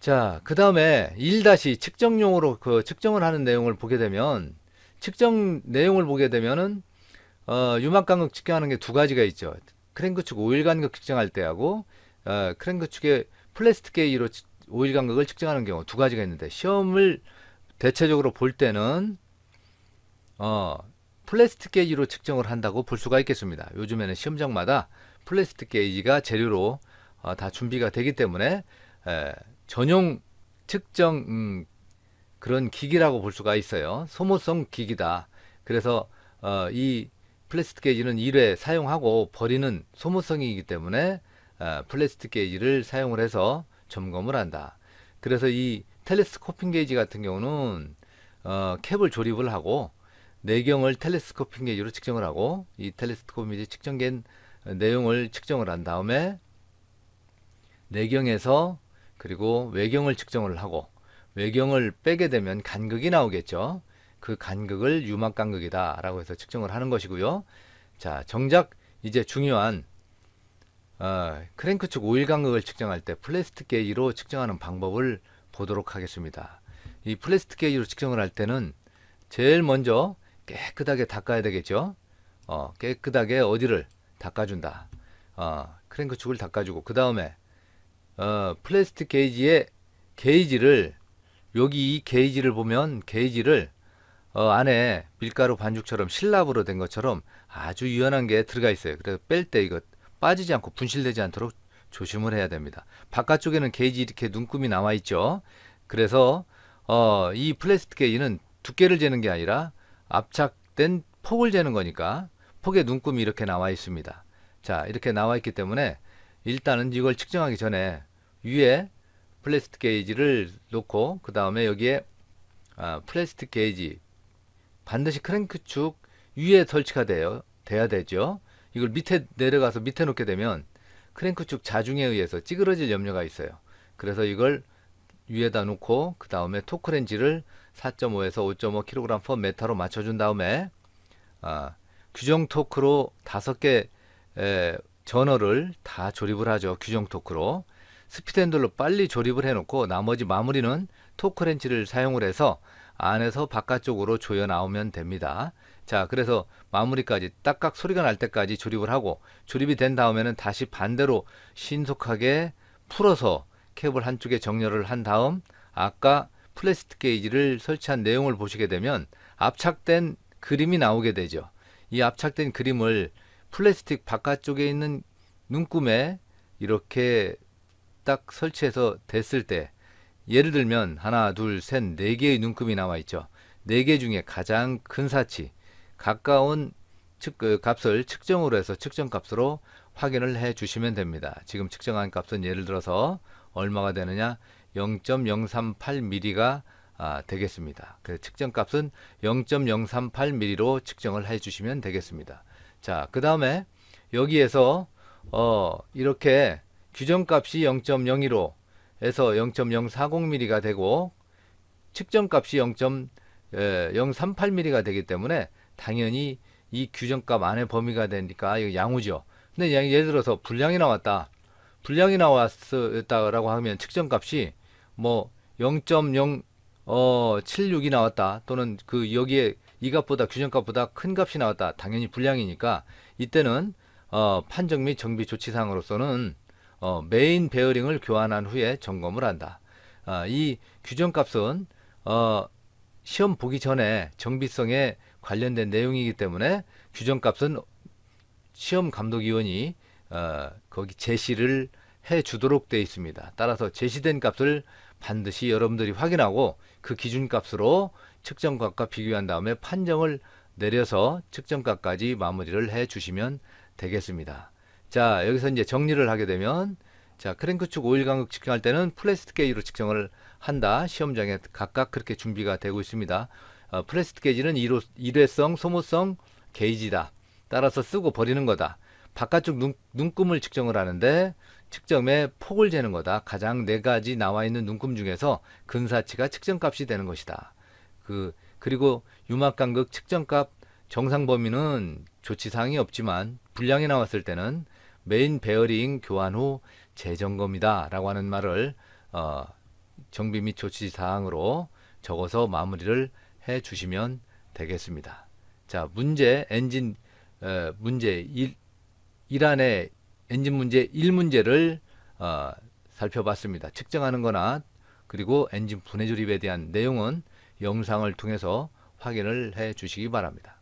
자, 그 다음에 1-다시 측정용으로 그 측정을 하는 내용을 보게 되면 측정 내용을 보게 되면은 어, 유막 간격 측정하는 게 두 가지가 있죠. 크랭크 축 5일 간격 측정할 때하고 어, 크랭크 축의 플래스틱 게이로 5일 간격을 측정하는 경우 두 가지가 있는데 시험을 대체적으로 볼 때는 어, 플래스틱 게이지로 측정을 한다고 볼 수가 있겠습니다. 요즘에는 시험장마다 플래스틱 게이지가 재료로 어, 다 준비가 되기 때문에 에, 전용 측정 음, 그런 기기라고 볼 수가 있어요. 소모성 기기다. 그래서 어, 이 플라스틱 게이지는 일회 사용하고 버리는 소모성이기 때문에 어, 플라스틱 게이지를 사용을 해서 점검을 한다. 그래서 이 텔레스코핑 게이지 같은 경우는 어, 캡을 조립을 하고 내경을 텔레스코핑 게이지로 측정을 하고 이 텔레스코핑 게이지 측정된 내용을 측정을 한 다음에 내경에서 그리고 외경을 측정을 하고 외경을 빼게 되면 간극이 나오겠죠. 그 간극을 유막 간극이다 라고 해서 측정을 하는 것이고요. 자, 정작 이제 중요한 어, 크랭크축 오일 간극을 측정할 때 플래스틱 게이로 측정하는 방법을 보도록 하겠습니다. 이 플래스틱 게이로 측정을 할 때는 제일 먼저 깨끗하게 닦아야 되겠죠. 어, 깨끗하게 어디를 닦아준다. 어, 크랭크축을 닦아주고 그 다음에 어, 플래스틱 게이지의 게이지를 여기 이 게이지를 보면 게이지를 어, 안에 밀가루 반죽처럼 실밥으로 된 것처럼 아주 유연한 게 들어가 있어요. 그래서 뺄 때 이거 빠지지 않고 분실되지 않도록 조심을 해야 됩니다. 바깥쪽에는 게이지 이렇게 눈금이 남아 있죠. 그래서 어, 이 플래스틱 게이지는 두께를 재는 게 아니라 압착된 폭을 재는 거니까 폭의 눈금이 이렇게 나와 있습니다. 자 이렇게 나와 있기 때문에 일단은 이걸 측정하기 전에 위에 플래스틱 게이지를 놓고 그 다음에 여기에 아, 플래스틱 게이지 반드시 크랭크축 위에 설치가 돼요 돼야 되죠 이걸 밑에 내려가서 밑에 놓게 되면 크랭크축 자중에 의해서 찌그러질 염려가 있어요 그래서 이걸 위에다 놓고 그 다음에 토크렌지를 4.5에서 5.5kg per m로 맞춰준 다음에 아, 규정 토크로 5개 에, 전어를 다 조립을 하죠 규정 토크로 스피드핸들로 빨리 조립을 해놓고 나머지 마무리는 토크렌치를 사용을 해서 안에서 바깥쪽으로 조여 나오면 됩니다. 자 그래서 마무리까지 딱딱 소리가 날 때까지 조립을 하고 조립이 된 다음에는 다시 반대로 신속하게 풀어서 캡을 한쪽에 정렬을 한 다음 아까 플래스틱 게이지를 설치한 내용을 보시게 되면 압착된 그림이 나오게 되죠. 이 압착된 그림을 플라스틱 바깥쪽에 있는 눈금에 이렇게 딱 설치해서 됐을 때 예를 들면 하나, 둘, 셋, 네 개의 눈금이 나와 있죠. 네 개 중에 가장 큰 사치, 가까운 측, 그 값을 측정으로 해서 측정값으로 확인을 해 주시면 됩니다. 지금 측정한 값은 예를 들어서 얼마가 되느냐 0.038mm가 아, 되겠습니다. 그래서 측정값은 0.038mm로 측정을 해 주시면 되겠습니다. 자, 그 다음에 여기에서 어, 이렇게 규정값이 0.015에서 0.040mm가 되고 측정값이 0.038mm가 예, 되기 때문에 당연히 이 규정값 안에 범위가 되니까 이거 양우죠. 근데 예를 들어서 불량이 나왔다. 불량이 나왔다라고 하면 측정값이 뭐 0.076이 어, 나왔다 또는 그 여기에 이 값보다 규정값보다 큰 값이 나왔다 당연히 불량이니까 이때는 어, 판정 및 정비 조치상으로서는 어, 메인 베어링을 교환한 후에 점검을 한다. 아, 이 규정값은 어, 시험 보기 전에 정비성에 관련된 내용이기 때문에 규정값은 시험 감독위원이 어, 거기 제시를 해 주도록 되어 있습니다. 따라서 제시된 값을 반드시 여러분들이 확인하고 그 기준값으로 측정값과 비교한 다음에 판정을 내려서 측정값까지 마무리를 해 주시면 되겠습니다. 자, 여기서 이제 정리를 하게 되면 자, 크랭크축 5일 간극 측정할 때는 플레스트 게이지로 측정을 한다. 시험장에 각각 그렇게 준비가 되고 있습니다. 어, 플레스트 게이지는 일호, 일회성, 소모성 게이지다. 따라서 쓰고 버리는 거다. 바깥쪽 눈, 눈금을 측정을 하는데 측정에 폭을 재는 거다. 가장 네 가지 나와 있는 눈금 중에서 근사치가 측정값이 되는 것이다. 그 그리고 유막 간극 측정값 정상 범위는 조치사항이 없지만 분량이 나왔을 때는 메인 베어링 교환 후 재점검이다 라고 하는 말을 어, 정비 및 조치 사항으로 적어서 마무리를 해 주시면 되겠습니다. 자, 문제 엔진 에, 어, 문제 1 1안의 엔진 문제 1문제를 어, 살펴봤습니다. 측정하는 거나 그리고 엔진 분해 조립에 대한 내용은 영상을 통해서 확인을 해 주시기 바랍니다.